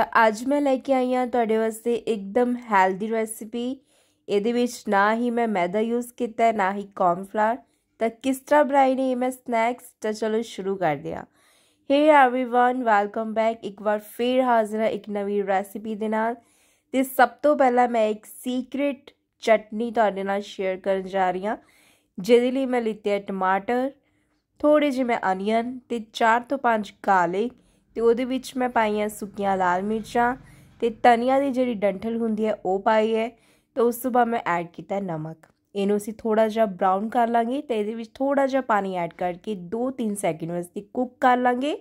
ਤਾਂ ਅੱਜ ਮੈਂ ਲੈ ਕੇ ਆਈ ਹਾਂ ਤੁਹਾਡੇ ਵਾਸਤੇ ਇੱਕਦਮ ਹੈਲਦੀ ਰੈਸਿਪੀ ਇਹਦੇ ਵਿੱਚ ਨਾ ਹੀ ਮੈਂ ਮੈਦਾ ਯੂਜ਼ ਕੀਤਾ ਹੈ ਨਾ ਹੀ ਕੌਰਨਫਲਾਰ ਤਾਂ ਕਿਸ ਤਰ੍ਹਾਂ ਬਣਾਈ ਨੇ ਮੈਂ ਸਨੈਕਸ ਤਾਂ ਚਲੋ ਸ਼ੁਰੂ ਕਰਦੇ ਹਾਂ ਹੇ एवरीवन ਵੈਲਕਮ ਬੈਕ ਇੱਕ ਵਾਰ ਫੇਰ ਹਾਜ਼ਰ ਹਾਂ ਇੱਕ ਨਵੀਂ ਰੈਸਿਪੀ ਦੇ ਨਾਲ ਤੇ ਸਭ ਤੋਂ ਪਹਿਲਾਂ ਮੈਂ ਇੱਕ ਸੀਕ੍ਰੀਟ ਚਟਨੀ ਤੁਹਾਡੇ ਨਾਲ ਸ਼ੇਅਰ ਕਰਨ ਜਾ ਰਹੀ ਹਾਂ ਜਿਹਦੇ ਲਈ ਮੈਂ ਲਿੱਤੇ ਟਮਾਟਰ ਥੋੜੇ ਜਿਹੇ ਮੈਂ ਅਨੀਅਨ ਤੇ 4 ਤੋਂ 5 ਕਾਲੇ ਤੇ ਉਹਦੇ ਵਿੱਚ ਮੈਂ ਪਾਈਆਂ ਸੁੱਕੀਆਂ ਲਾਲ ਮਿਰਚਾਂ ਤੇ ਤਨੀਆਂ ਦੀ ਜਿਹੜੀ ਡੰਠਲ ਹੁੰਦੀ ਹੈ ਉਹ ਪਾਈ ਹੈ ਤੇ ਉਸ ਤੋਂ ਬਾਅਦ ਮੈਂ ਐਡ ਕੀਤਾ ਨਮਕ ਇਹਨੂੰ ਅਸੀਂ ਥੋੜਾ ਜਿਹਾ ਬ੍ਰਾਊਨ ਕਰ ਲਾਂਗੇ ਤੇ ਇਹਦੇ ਵਿੱਚ ਥੋੜਾ ਜਿਹਾ ਪਾਣੀ ਐਡ ਕਰਕੇ 2-3 ਸੈਕਿੰਡ ਵਾਸਤੇ ਕੁੱਕ ਕਰ ਲਾਂਗੇ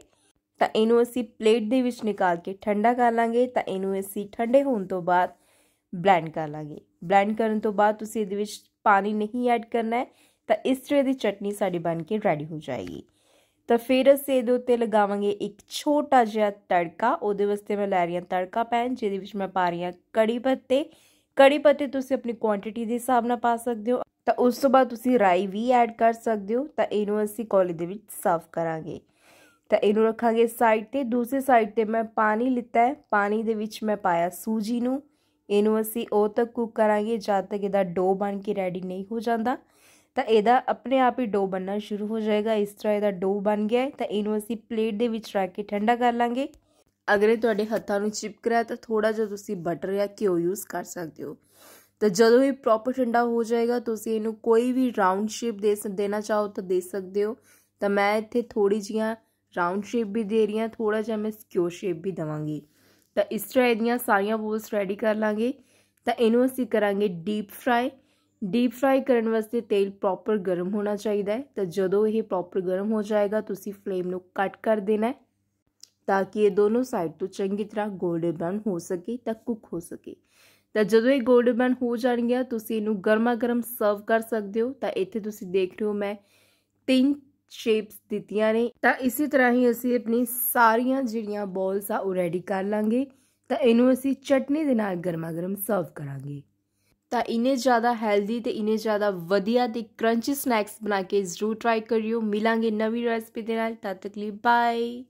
ਤਾਂ ਇਹਨੂੰ ਅਸੀਂ ਪਲੇਟ ਦੇ ਵਿੱਚ ਨਿਕਾਲ ਕੇ ਠੰਡਾ ਕਰ ਲਾਂਗੇ ਤਾਂ ਇਹਨੂੰ ਅਸੀਂ ਠੰਡੇ ਹੋਣ ਤੋਂ ਬਾਅਦ ਬਲੈਂਡ ਕਰ ਲਾਂਗੇ ਬਲੈਂਡ ਕਰਨ ਤੋਂ ਬਾਅਦ ਤੁਸੀਂ ਇਹਦੇ ਵਿੱਚ ਪਾਣੀ ਨਹੀਂ ਐਡ ਕਰਨਾ ਹੈ ਤਾਂ ਇਸ ਤਰ੍ਹਾਂ ਦੀ ਚਟਨੀ ਸਾਡੀ ਬਣ ਕੇ ਰੈਡੀ ਹੋ ਜਾਏਗੀ ਤਾਂ ਫਿਰ ਅਸੀਂ ਇਹਦੇ ਉੱਤੇ ਲਗਾਵਾਂਗੇ ਇੱਕ ਛੋਟਾ ਜਿਹਾ ਤੜਕਾ ਉਹਦੇ ਵਾਸਤੇ ਮੈਂ ਲੈ ਰਹੀ ਹਾਂ ਤੜਕਾ ਪੈਨ ਜਿਹਦੇ ਵਿੱਚ ਮੈਂ ਪਾ ਰਹੀ ਹਾਂ ਕੜੀ ਪੱਤੇ ਕੜੀ ਪੱਤੇ ਤੁਸੀਂ ਆਪਣੀ ਕੁਆਂਟੀਟੀ ਦੇ ਹਿਸਾਬ ਨਾਲ ਪਾ ਸਕਦੇ ਹੋ ਤਾਂ ਉਸ ਤੋਂ ਬਾਅਦ ਤੁਸੀਂ ਰਾਈ ਵੀ ਐਡ ਕਰ ਸਕਦੇ ਹੋ ਤਾਂ ਇਹਨੂੰ ਅਸੀਂ ਕੋਲੀ ਦੇ ਵਿੱਚ ਸਰਵ ਕਰਾਂਗੇ ਤਾਂ ਇਹਨੂੰ ਰੱਖਾਂਗੇ ਸਾਈਡ ਤੇ ਦੂਸਰੀ ਸਾਈਡ ਤੇ ਮੈਂ ਪਾਣੀ ਲਿੱਤਾ ਹੈ ਪਾਣੀ ਦੇ ਵਿੱਚ ਮੈਂ ਪਾਇਆ ਸੂਜੀ ਨੂੰ ਇਹਨੂੰ ਅਸੀਂ ਉਹ ਤੱਕ ਕੁੱਕ ਕਰਾਂਗੇ ਜਦ ਤੱਕ ਇਹਦਾ ਡੋ ਬਣ ਕੇ ਰੈਡੀ ਨਹੀਂ ਹੋ ਜਾਂਦਾ ਤਾਂ ਇਹਦਾ ਆਪਣੇ ਆਪ ਹੀ ਡੋ ਬਣਨਾ ਸ਼ੁਰੂ ਹੋ ਜਾਏਗਾ ਇਸ ਤਰ੍ਹਾਂ ਇਹਦਾ ਡੋ ਬਣ ਗਿਆ ਤਾਂ ਇਹਨੂੰ ਅਸੀਂ ਪਲੇਟ ਦੇ ਵਿੱਚ ਰੱਖ ਕੇ ਠੰਡਾ ਕਰ ਲਾਂਗੇ ਅਗਰ ਇਹ ਤੁਹਾਡੇ ਹੱਥਾਂ ਨੂੰ ਚਿਪਕ ਰਿਹਾ ਤਾਂ ਥੋੜਾ ਜਿਹਾ ਤੁਸੀਂ ਬਟਰ ਜਾਂ ਘਿਓ ਯੂਜ਼ ਕਰ ਸਕਦੇ ਹੋ ਤਾਂ ਜਦੋਂ ਇਹ ਪ੍ਰੋਪਰ ਠੰਡਾ ਹੋ ਜਾਏਗਾ ਤੁਸੀਂ ਇਹਨੂੰ ਕੋਈ ਵੀ ਰਾਉਂਡ ਸ਼ੇਪ ਦੇ ਦੇਣਾ ਚਾਹੋ ਤਾਂ ਦੇ ਸਕਦੇ ਹੋ ਤਾਂ ਮੈਂ ਇੱਥੇ ਥੋੜੀ ਜੀਆਂ ਰਾਉਂਡ ਸ਼ੇਪ ਵੀ ਦੇ ਰਹੀ ਹਾਂ ਥੋੜਾ ਜਿਹਾ ਮੈਂ ਸਕਿਓ ਸ਼ੇਪ ਵੀ ਦਵਾਂਗੀ ਤਾਂ ਇਸ ਤਰ੍ਹਾਂ ਇਹਦੀਆਂ ਸਾਰੀਆਂ ਬੋਲਸ ਰੈਡੀ ਕਰ ਲਾਂਗੇ ਤਾਂ ਇਹਨੂੰ ਅਸੀਂ ਕਰਾਂਗੇ ਡੀਪ ਫਰਾਈ ਡੀਪ ਫਰਾਈ ਕਰਨ ਵਾਸਤੇ ਤੇਲ ਪ੍ਰੋਪਰ ਗਰਮ ਹੋਣਾ ਚਾਹੀਦਾ ਹੈ ਤਾਂ ਜਦੋਂ ਇਹ ਪ੍ਰੋਪਰ ਗਰਮ ਹੋ ਜਾਏਗਾ ਤੁਸੀਂ ਫਲੇਮ ਨੂੰ ਕੱਟ ਕਰ ਦੇਣਾ ਤਾਂ ਕਿ ਇਹ ਦੋਨੋਂ ਸਾਈਡ ਤੋਂ ਚੰਗੀ ਤਰ੍ਹਾਂ 골ਡਨ ਬ੍ਰਾਊਨ ਹੋ ਸਕੇ ਤਾਂ ਕੁੱਕ ਹੋ ਸਕੇ ਤਾਂ ਜਦੋਂ ਇਹ 골ਡਨ ਬ੍ਰਾਊਨ ਹੋ ਜਾਣਗੇ ਤੁਸੀਂ ਇਹਨੂੰ ਗਰਮਾ-ਗਰਮ ਸਰਵ ਕਰ ਸਕਦੇ ਹੋ ਤਾਂ ਇੱਥੇ ਤੁਸੀਂ ਦੇਖ ਰਹੇ ਹੋ ਮੈਂ ਤਿੰਨ ਸ਼ੇਪਸ ਦਿੱਤੀਆਂ ਨੇ ਤਾਂ ਇਸੇ ਤਰ੍ਹਾਂ ਹੀ ਅਸੀਂ ਆਪਣੀ ਸਾਰੀਆਂ ਜਿਹੜੀਆਂ ਬੋਲਸ ਆ ਉਹ ਰੈਡੀ ਕਰ ਲਾਂਗੇ ਤਾਂ ਇਹਨੂੰ ਅਸੀਂ ਚਟਨੀ ਦੇ ਨਾਲ ਗਰਮਾ-ਗਰਮ ਸਰਵ ਕਰਾਂਗੇ ਤਾਂ ਇਨੇ ਜ਼ਿਆਦਾ ਹੈਲਦੀ ਤੇ ਇਨੇ ਜ਼ਿਆਦਾ ਵਧੀਆ ਤੇ ਕਰੰਚੀ ਸਨੈਕਸ ਬਣਾ ਕੇ ਜ਼ਰੂਰ ਟਰਾਈ ਕਰਿਓ ਮਿਲਾਂਗੇ ਨਵੀਂ ਰੈਸਪੀ ਦੇ ਨਾਲ ਤਦ ਤੱਕ ਲਈ ਬਾਏ